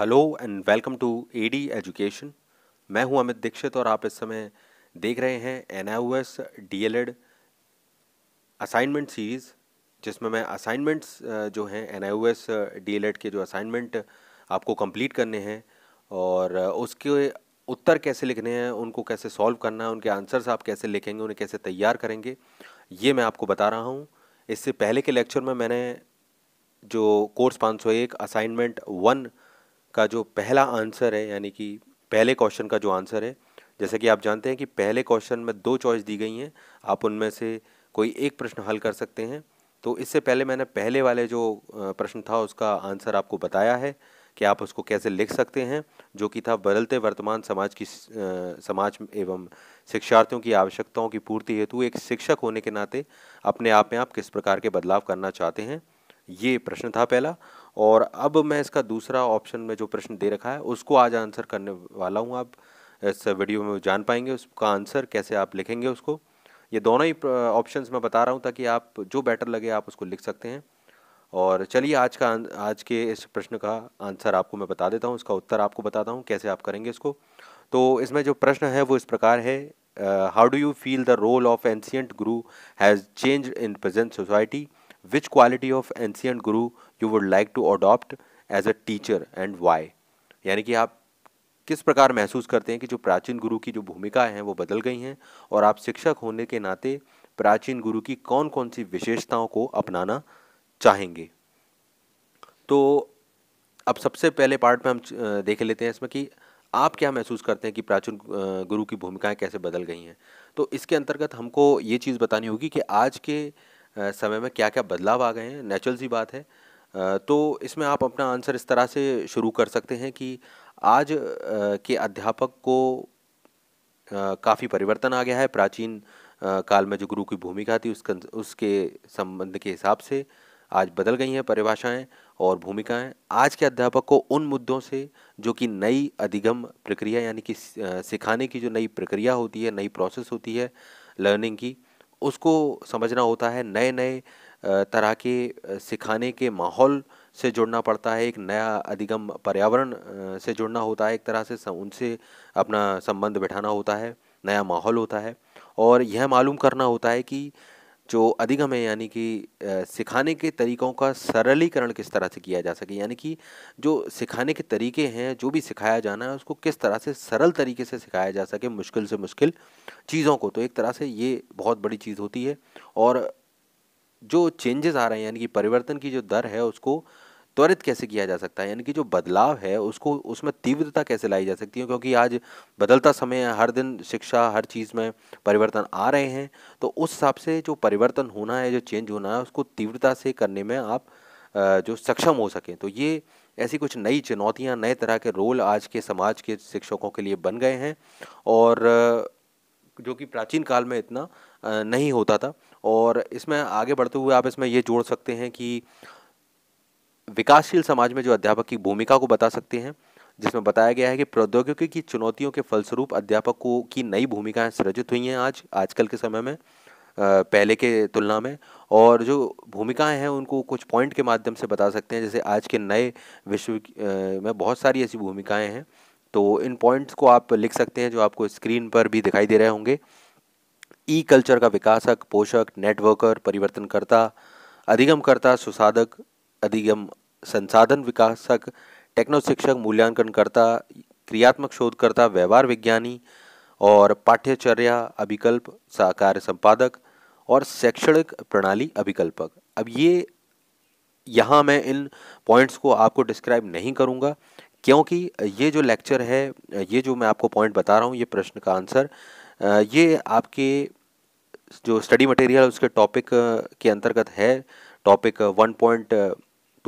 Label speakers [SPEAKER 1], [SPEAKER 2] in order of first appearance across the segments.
[SPEAKER 1] hello and welcome to AD education मैं हूं अमित दीक्षित और आप इस समय देख रहे हैं N I S D L Ed assignment series जिसमें मैं असाइनमेंट्स जो हैं N I S D L Ed के जो असाइनमेंट आपको कंप्लीट करने हैं और उसके उत्तर कैसे लिखने हैं उनको कैसे सॉल्व करना है उनके आंसर्स आप कैसे लिखेंगे उन्हें कैसे तैयार करेंगे ये मैं आपको बता रहा हूँ इससे पहले के लेक्चर में मैंने जो कोर्स एक असाइनमेंट वन का जो पहला आंसर है यानी कि पहले क्वेश्चन का जो आंसर है जैसे कि आप जानते हैं कि पहले क्वेश्चन में दो चॉइस दी गई हैं आप उनमें से कोई एक प्रश्न हल कर सकते हैं तो इससे पहले मैंने पहले वाले जो प्रश्न था उसका आंसर आपको बताया है कि आप उसको कैसे लिख सकते हैं जो कि था बदलते वर्तमान समाज की समाज एवं शिक्षार्थियों की आवश्यकताओं की पूर्ति हेतु एक शिक्षक होने के नाते अपने आप में आप किस प्रकार के बदलाव करना चाहते हैं ये प्रश्न था पहला और अब मैं इसका दूसरा ऑप्शन में जो प्रश्न दे रखा है उसको आज आंसर करने वाला हूँ आप इस वीडियो में जान पाएंगे उसका आंसर कैसे आप लिखेंगे उसको ये दोनों ही ऑप्शन मैं बता रहा हूँ ताकि आप जो बेटर लगे आप उसको लिख सकते हैं और चलिए आज का आज के इस प्रश्न का आंसर आपको मैं बता देता हूँ उसका उत्तर आपको बताता हूँ कैसे आप करेंगे इसको तो इसमें जो प्रश्न है वो इस प्रकार है how do you feel the role of ancient guru has change in present society which quality of ancient guru you would like to adopt as a teacher and why यानी कि आप किस प्रकार महसूस करते हैं कि जो प्राचीन गुरु की जो भूमिका है वो बदल गई हैं और आप शिक्षक होने के नाते प्राचीन गुरु की कौन कौन सी विशेषताओं को अपनाना चाहेंगे तो अब सबसे पहले पार्ट में हम देख लेते हैं इसमें कि आप क्या महसूस करते हैं कि प्राचीन गुरु की भूमिकाएं कैसे बदल गई हैं तो इसके अंतर्गत हमको ये चीज़ बतानी होगी कि आज के समय में क्या क्या बदलाव आ गए हैं नेचुरल सी बात है तो इसमें आप अपना आंसर इस तरह से शुरू कर सकते हैं कि आज के अध्यापक को काफ़ी परिवर्तन आ गया है प्राचीन काल में जो गुरु की भूमिका थी उसके उसके संबंध के हिसाब से आज बदल गई हैं परिभाषाएं और भूमिकाएं आज के अध्यापक को उन मुद्दों से जो कि नई अधिगम प्रक्रिया यानी कि सिखाने की जो नई प्रक्रिया होती है नई प्रोसेस होती है लर्निंग की उसको समझना होता है नए नए तरह के सिखाने के माहौल से जुड़ना पड़ता है एक नया अधिगम पर्यावरण से जुड़ना होता है एक तरह से उनसे अपना संबंध बिठाना होता है नया माहौल होता है और यह मालूम करना होता है कि जो अधिगम है यानी कि सिखाने के तरीक़ों का सरलीकरण किस तरह से किया जा सके यानी कि जो सिखाने के तरीके हैं जो भी सिखाया जाना है उसको किस तरह से सरल तरीके से सिखाया जा सके मुश्किल से मुश्किल चीज़ों को तो एक तरह से ये बहुत बड़ी चीज़ होती है और जो चेंजेस आ रहे हैं यानी कि परिवर्तन की जो दर है उसको त्वरित कैसे किया जा सकता है यानी कि जो बदलाव है उसको उसमें तीव्रता कैसे लाई जा सकती है क्योंकि आज बदलता समय है हर दिन शिक्षा हर चीज़ में परिवर्तन आ रहे हैं तो उस हिसाब से जो परिवर्तन होना है जो चेंज होना है उसको तीव्रता से करने में आप जो सक्षम हो सकें तो ये ऐसी कुछ नई चुनौतियाँ नए तरह के रोल आज के समाज के शिक्षकों के लिए बन गए हैं और जो कि प्राचीन काल में इतना नहीं होता था और इसमें आगे बढ़ते हुए आप इसमें ये जोड़ सकते हैं कि विकासशील समाज में जो अध्यापक की भूमिका को बता सकते हैं जिसमें बताया गया है कि प्रौद्योगिकी की चुनौतियों के फलस्वरूप अध्यापकों की नई भूमिकाएं सृजित हुई हैं आज आजकल के समय में पहले के तुलना में और जो भूमिकाएं हैं उनको कुछ पॉइंट के माध्यम से बता सकते हैं जैसे आज के नए विश्व में बहुत सारी ऐसी भूमिकाएं हैं तो इन पॉइंट्स को आप लिख सकते हैं जो आपको स्क्रीन पर भी दिखाई दे रहे होंगे ई कल्चर का विकासक पोषक नेटवर्कर परिवर्तनकर्ता अधिगमकर्ता सुसाधक अधिगम संसाधन विकासक टेक्नो शिक्षक मूल्यांकनकर्ता क्रियात्मक शोधकर्ता व्यवहार विज्ञानी और पाठ्यचर्या अभिकल्प सहकार संपादक और शैक्षणिक प्रणाली अभिकल्पक अब ये यहाँ मैं इन पॉइंट्स को आपको डिस्क्राइब नहीं करूँगा क्योंकि ये जो लेक्चर है ये जो मैं आपको पॉइंट बता रहा हूँ ये प्रश्न का आंसर ये आपके जो स्टडी मटेरियल उसके टॉपिक के अंतर्गत है टॉपिक वन पॉइंट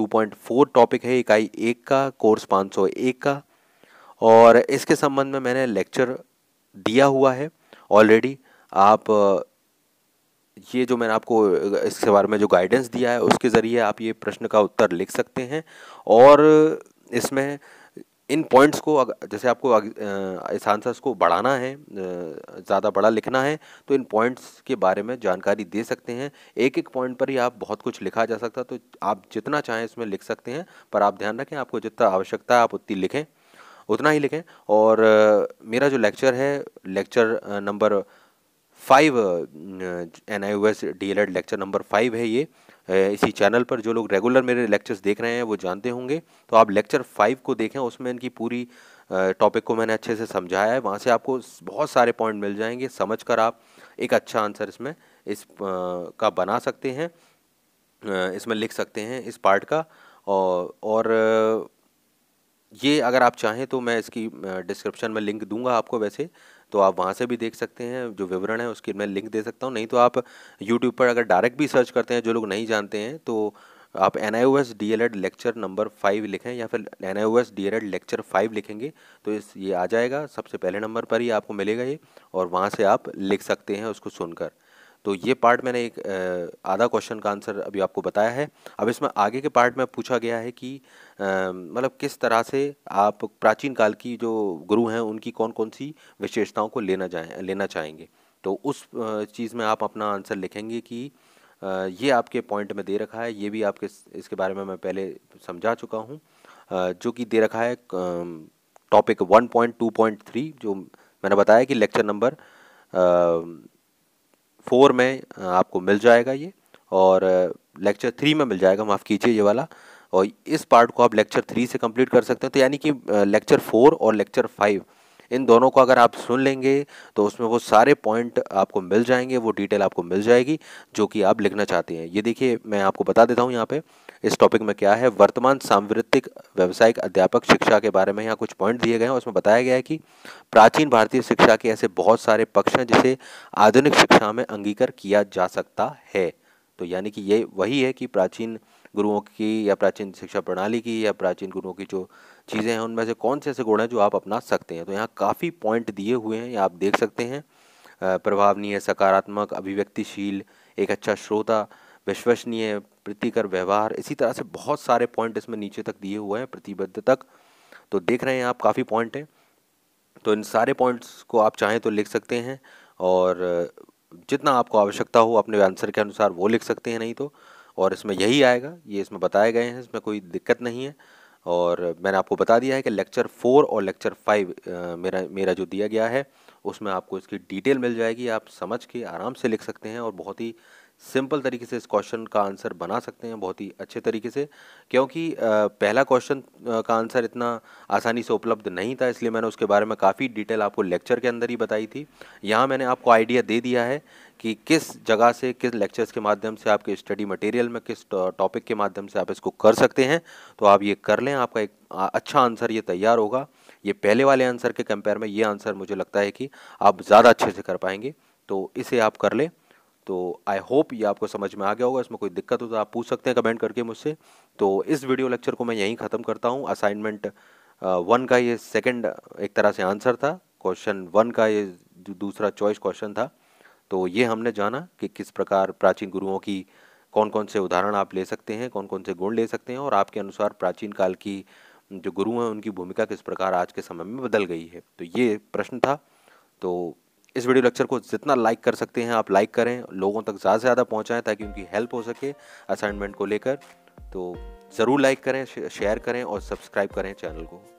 [SPEAKER 1] 2.4 टॉपिक है इकाई एक का कोर्स 501 का और इसके संबंध में मैंने लेक्चर दिया हुआ है ऑलरेडी आप ये जो मैंने आपको इसके बारे में जो गाइडेंस दिया है उसके ज़रिए आप ये प्रश्न का उत्तर लिख सकते हैं और इसमें इन पॉइंट्स को अगर जैसे आपको इस आंसर्स को बढ़ाना है ज़्यादा बड़ा लिखना है तो इन पॉइंट्स के बारे में जानकारी दे सकते हैं एक एक पॉइंट पर ही आप बहुत कुछ लिखा जा सकता है तो आप जितना चाहें इसमें लिख सकते हैं पर आप ध्यान रखें आपको जितना आवश्यकता है आप उतनी लिखें उतना ही लिखें और मेरा जो लेक्चर है lecture number five N I U S D L Ed lecture number five है ये इसी चैनल पर जो लोग रेगुलर मेरे लेक्चर्स देख रहे हैं वो जानते होंगे तो आप लेक्चर फाइव को देखें उसमें इनकी पूरी टॉपिक को मैंने अच्छे से समझाया है वहाँ से आपको बहुत सारे पॉइंट मिल जाएंगे समझ कर आप एक अच्छा आंसर इसमें इस का बना सकते हैं इसमें लिख सकते हैं इस पार्ट का और और ये अगर आप चाहें तो मैं इसकी डिस्क्रिप्शन में लिंक दूंगा आपको वैसे तो आप वहाँ से भी देख सकते हैं जो विवरण है उसकी मैं लिंक दे सकता हूँ नहीं तो आप यूट्यूब पर अगर डायरेक्ट भी सर्च करते हैं जो लोग नहीं जानते हैं तो आप N I O S D L Ed lecture number five लिखें या फिर N I O S D L Ed lecture five लिखेंगे तो इस ये आ जाएगा सबसे पहले नंबर पर ही आपको मिलेगा ये और वहाँ से आप लिख सकते हैं उसको सुनकर तो ये पार्ट मैंने एक आधा क्वेश्चन का आंसर अभी आपको बताया है अब इसमें आगे के पार्ट में पूछा गया है कि मतलब किस तरह से आप प्राचीन काल की जो गुरु हैं उनकी कौन कौन सी विशेषताओं को लेना जाए लेना चाहेंगे तो उस चीज़ में आप अपना आंसर लिखेंगे कि ये आपके पॉइंट में दे रखा है ये भी आपके इसके बारे में मैं पहले समझा चुका हूँ जो कि दे रखा है topic one point two point three जो मैंने बताया कि लेक्चर नंबर फोर में आपको मिल जाएगा ये और लेक्चर थ्री में मिल जाएगा माफ़ कीजिए ये वाला और इस पार्ट को आप लेक्चर थ्री से कंप्लीट कर सकते हैं तो यानी कि लेक्चर फोर और लेक्चर फाइव इन दोनों को अगर आप सुन लेंगे तो उसमें वो सारे पॉइंट आपको मिल जाएंगे वो डिटेल आपको मिल जाएगी जो कि आप लिखना चाहते हैं ये देखिए मैं आपको बता देता हूँ यहाँ पे इस टॉपिक में क्या है वर्तमान सांवृतिक व्यावसायिक अध्यापक शिक्षा के बारे में यहाँ कुछ पॉइंट दिए गए हैं उसमें बताया गया है कि प्राचीन भारतीय शिक्षा के ऐसे बहुत सारे पक्ष हैं जिसे आधुनिक शिक्षा में अंगीकार किया जा सकता है तो यानी कि ये वही है कि प्राचीन गुरुओं की या प्राचीन शिक्षा प्रणाली की या प्राचीन गुरुओं की जो चीज़ें हैं उनमें से कौन से ऐसे गुण हैं जो आप अपना सकते हैं तो यहाँ काफ़ी पॉइंट दिए हुए हैं आप देख सकते हैं प्रभावनीय सकारात्मक अभिव्यक्तिशील एक अच्छा श्रोता विश्वसनीय प्रतिकर व्यवहार इसी तरह से बहुत सारे पॉइंट इसमें नीचे तक दिए हुए हैं प्रतिबद्ध तक तो देख रहे हैं आप काफ़ी पॉइंट हैं तो इन सारे पॉइंट्स को आप चाहें तो लिख सकते हैं और जितना आपको आवश्यकता हो अपने आंसर के अनुसार वो लिख सकते हैं नहीं तो और इसमें यही आएगा ये इसमें बताए गए हैं इसमें कोई दिक्कत नहीं है और मैंने आपको बता दिया है कि लेक्चर फोर और लेक्चर फाइव मेरा मेरा जो दिया गया है उसमें आपको इसकी डिटेल मिल जाएगी आप समझ के आराम से लिख सकते हैं और बहुत ही सिंपल तरीके से इस क्वेश्चन का आंसर बना सकते हैं बहुत ही अच्छे तरीके से क्योंकि पहला क्वेश्चन का आंसर इतना आसानी से उपलब्ध नहीं था इसलिए मैंने उसके बारे में काफ़ी डिटेल आपको लेक्चर के अंदर ही बताई थी यहाँ मैंने आपको आइडिया दे दिया है कि किस जगह से किस लेक्चर्स के माध्यम से आपके स्टडी मटेरियल में किस टॉपिक के माध्यम से आप इसको कर सकते हैं तो आप ये कर लें आपका एक अच्छा आंसर ये तैयार होगा ये पहले वाले आंसर के कंपेयर में ये आंसर मुझे लगता है कि आप ज़्यादा अच्छे से कर पाएंगे तो इसे आप कर लें तो आई होप ये आपको समझ में आ गया होगा इसमें कोई दिक्कत हो तो आप पूछ सकते हैं कमेंट करके मुझसे तो इस वीडियो लेक्चर को मैं यहीं ख़त्म करता हूँ असाइनमेंट वन का ये सेकेंड एक तरह से आंसर था क्वेश्चन वन का ये दूसरा चॉइस क्वेश्चन था तो ये हमने जाना कि किस प्रकार प्राचीन गुरुओं की कौन कौन से उदाहरण आप ले सकते हैं कौन कौन से गुण ले सकते हैं और आपके अनुसार प्राचीन काल की जो गुरु हैं उनकी भूमिका किस प्रकार आज के समय में बदल गई है तो ये प्रश्न था तो इस वीडियो लेक्चर को जितना लाइक कर सकते हैं आप लाइक करें लोगों तक ज़्यादा से ज़्यादा पहुँचाएँ ताकि उनकी हेल्प हो सके असाइनमेंट को लेकर तो ज़रूर लाइक करें शेयर करें और सब्सक्राइब करें चैनल को